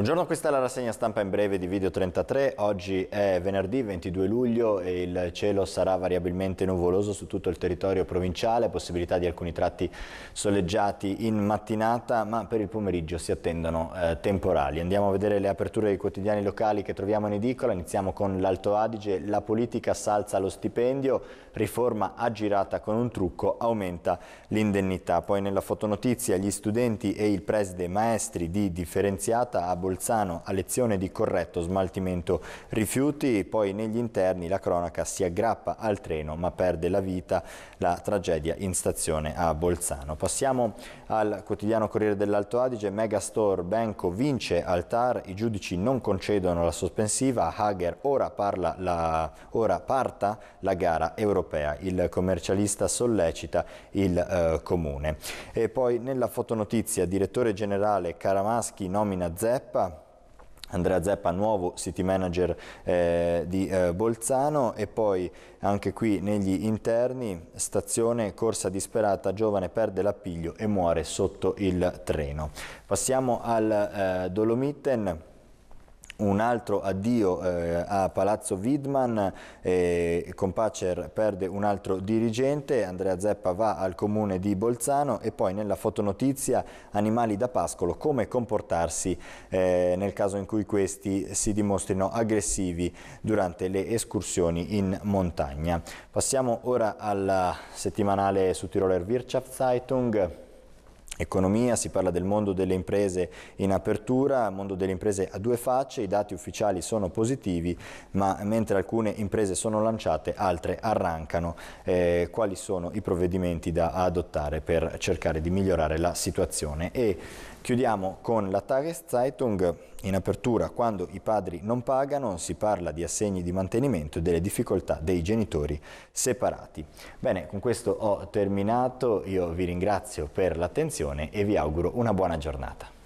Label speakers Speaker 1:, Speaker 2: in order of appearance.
Speaker 1: Buongiorno, questa è la rassegna stampa in breve di Video 33. Oggi è venerdì 22 luglio e il cielo sarà variabilmente nuvoloso su tutto il territorio provinciale, possibilità di alcuni tratti soleggiati in mattinata, ma per il pomeriggio si attendono eh, temporali. Andiamo a vedere le aperture dei quotidiani locali che troviamo in edicola. Iniziamo con l'Alto Adige. La politica salza lo stipendio, riforma aggirata con un trucco, aumenta l'indennità. Poi nella fotonotizia gli studenti e il preside maestri di differenziata a Bologna Bolzano a lezione di corretto smaltimento rifiuti, poi negli interni la cronaca si aggrappa al treno ma perde la vita la tragedia in stazione a Bolzano. Passiamo al quotidiano Corriere dell'Alto Adige, Megastore Benco vince al TAR, i giudici non concedono la sospensiva, Hager ora, parla la, ora parta la gara europea, il commercialista sollecita il eh, comune. E poi nella fotonotizia direttore generale Caramaschi nomina Zeppa, Zeppa. Andrea Zeppa, nuovo city manager eh, di eh, Bolzano e poi anche qui negli interni, stazione, corsa disperata, giovane perde l'appiglio e muore sotto il treno. Passiamo al eh, Dolomiten un altro addio eh, a Palazzo Widman, eh, Compacer perde un altro dirigente, Andrea Zeppa va al comune di Bolzano e poi nella fotonotizia Animali da Pascolo, come comportarsi eh, nel caso in cui questi si dimostrino aggressivi durante le escursioni in montagna. Passiamo ora alla settimanale su Tiroler Wirtschaftszeitung economia, si parla del mondo delle imprese in apertura, mondo delle imprese a due facce, i dati ufficiali sono positivi, ma mentre alcune imprese sono lanciate, altre arrancano. Eh, quali sono i provvedimenti da adottare per cercare di migliorare la situazione? E chiudiamo con la Tageszeitung. In apertura, quando i padri non pagano, si parla di assegni di mantenimento e delle difficoltà dei genitori separati. Bene, con questo ho terminato, io vi ringrazio per l'attenzione attenzione e vi auguro una buona giornata.